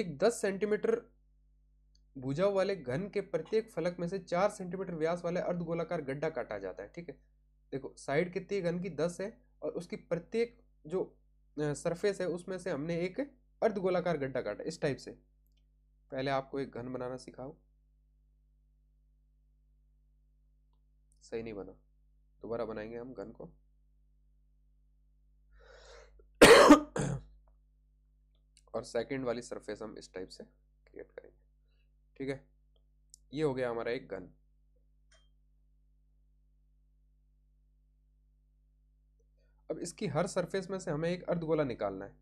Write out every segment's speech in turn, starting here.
एक दस सेंटीमीटर भुजाओ वाले घन के प्रत्येक फलक में से चार सेंटीमीटर व्यास वाले अर्धगोलाकार गड्ढा काटा जाता है ठीक है देखो साइड कितनी घन की दस है और उसकी प्रत्येक जो सरफेस है उसमें से हमने एक अर्धगोलाकार गड्ढा काटा इस टाइप से पहले आपको एक घन बनाना सिखाओ सही नहीं बना दोबारा बनाएंगे हम घन को और सेकंड वाली सरफेस हम इस टाइप से क्रिएट करेंगे ठीक है ये हो गया हमारा एक गन अब इसकी हर सरफेस में से हमें एक अर्धगोला निकालना है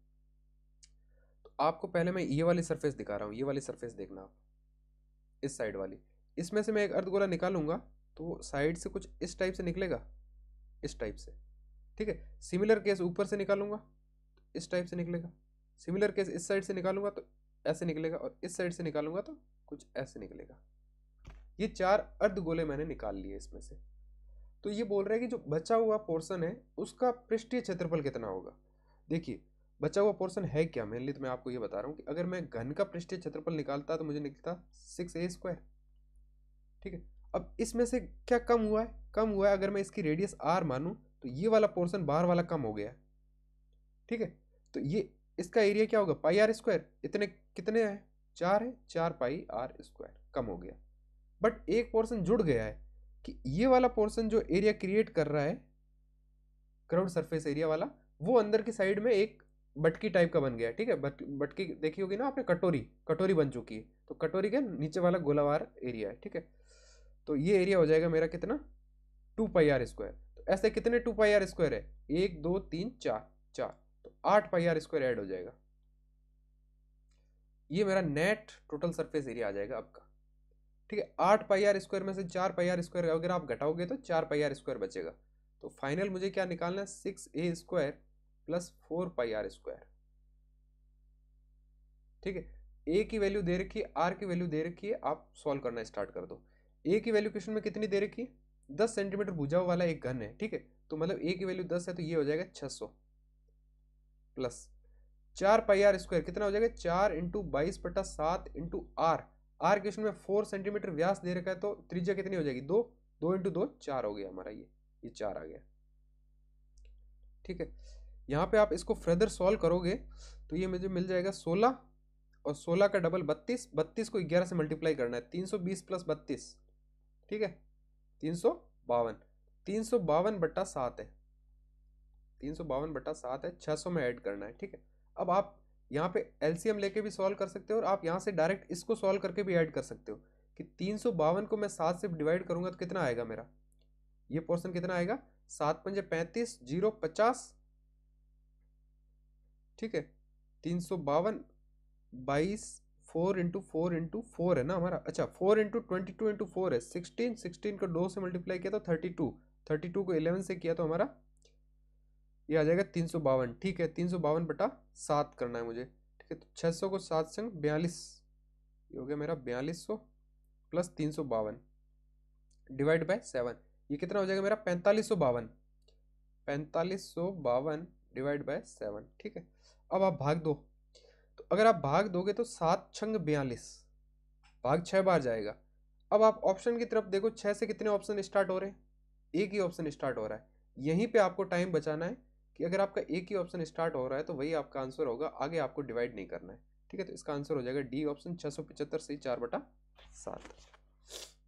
तो आपको पहले मैं ये वाली सरफेस दिखा रहा हूँ ये वाली सरफेस देखना आप इस साइड वाली इसमें से मैं एक अर्धगोला निकालूंगा तो साइड से कुछ इस टाइप से निकलेगा इस टाइप से ठीक है सिमिलर केस ऊपर से निकालूंगा तो इस टाइप से निकलेगा सिमिलर केस इस साइड से निकालूंगा तो ऐसे निकलेगा और इस साइड से निकालूंगा तो कुछ ऐसे निकलेगा ये चार अर्ध गोले मैंने निकाल लिए इसमें से तो ये बोल रहा है कि जो बचा हुआ पोर्सन है उसका पृष्ठीय क्षेत्रफल कितना होगा देखिए बचा हुआ पोर्सन है क्या मेनली तो मैं आपको ये बता रहा हूँ कि अगर मैं घन का पृष्ठीय क्षेत्रफल निकालता तो मुझे निकलता सिक्स ए स्क्वायर ठीक है अब इसमें से क्या कम हुआ है कम हुआ है अगर मैं इसकी रेडियस आर मानूँ तो ये वाला पोर्सन बाहर वाला कम हो गया ठीक है तो ये इसका एरिया क्या होगा पाई आर स्क्वायर इतने कितने हैं चार है चार पाई आर स्क्वायर कम हो गया बट एक पोर्शन जुड़ गया है कि ये वाला पोर्शन जो एरिया क्रिएट कर रहा है क्राउड सरफेस एरिया वाला वो अंदर की साइड में एक बटकी टाइप का बन गया ठीक है बट बटकी देखी होगी ना आपने कटोरी कटोरी बन चुकी है तो कटोरी के नीचे वाला गोलावार एरिया है ठीक है तो ये एरिया हो जाएगा मेरा कितना टू पाई आर स्क्वायर तो ऐसे कितने टू पाई आर स्क्वायर है एक दो तीन चार चार आठ पाई आर स्क्वायर ऐड हो जाएगा ये मेरा नेट टोटल सरफेस एरिया आ जाएगा आपका ठीक है आठ पाई आर स्क्वायर में से चार पाई आर स्क्वायर अगर आप घटाओगे तो चार पाई आर स्क्वायर बचेगा तो फाइनल मुझे क्या निकालना है six A square plus four pi R square ठीक है ए की वैल्यू दे रखी है आर की वैल्यू दे रखी है आप सॉल्व करना स्टार्ट कर दो ए की वैल्यू क्वेश्चन में कितनी दे रखी है दस सेंटीमीटर भुजाओ वाला एक घन है ठीक है तो मतलब ए की वैल्यू दस है तो ये हो जाएगा छह सौ प्लस चार पाई आर स्क्वायर कितना हो जाएगा चार इंटू बाईस पटा सात इंटू आर आर क्वेश्चन में फोर सेंटीमीटर व्यास दे रखा है तो त्रिज्या कितनी हो जाएगी दो दो इंटू दो चार हो गया हमारा ये ये चार आ गया ठीक है यहाँ पे आप इसको फर्दर सॉल्व करोगे तो ये मुझे मिल जाएगा सोलह और सोलह का डबल बत्तीस बत्तीस को ग्यारह से मल्टीप्लाई करना है तीन सौ बीस प्लस बत्तीस ठीक है तीन सौ बावन तीन सौ बावन बट्टा सात है तीन सौ बावन बटा सात है छः सौ में ऐड करना है ठीक है अब आप यहाँ पे एलसीएम लेके भी सॉल्व कर सकते हो और आप यहाँ से डायरेक्ट इसको सॉल्व करके भी ऐड कर सकते हो कि तीन सौ बावन को मैं सात से डिवाइड करूँगा तो कितना आएगा मेरा ये पोर्सन कितना आएगा सात पंजे पैंतीस जीरो पचास ठीक है तीन सौ बावन बाईस four into four into four है ना हमारा अच्छा four into twenty two into four है सिक्सटीन सिक्सटीन को दो से मल्टीप्लाई किया तो थर्टी टू थर्टी टू को इलेवन से किया तो हमारा ये आ जाएगा तीन सौ बावन ठीक है तीन सौ बावन बटा सात करना है मुझे ठीक है तो छः सौ को सात संग बयालीस ये हो गया मेरा बयालीस सौ प्लस तीन सौ बावन डिवाइड बाय सेवन ये कितना हो जाएगा मेरा पैंतालीस सौ बावन पैंतालीस सौ बावन डिवाइड बाय सेवन ठीक है अब आप भाग दो तो अगर आप भाग दोगे तो सात छंग बयालीस भाग छः बार जाएगा अब आप ऑप्शन की तरफ देखो छः से कितने ऑप्शन स्टार्ट हो रहे हैं एक ही ऑप्शन स्टार्ट हो रहा है यहीं पे आपको टाइम बचाना है कि अगर आपका एक ही ऑप्शन स्टार्ट हो रहा है तो वही आपका आंसर होगा आगे आपको डिवाइड नहीं करना है ठीक है तो इसका आंसर हो जाएगा डी ऑप्शन छः सौ पचहत्तर से चार बटा सात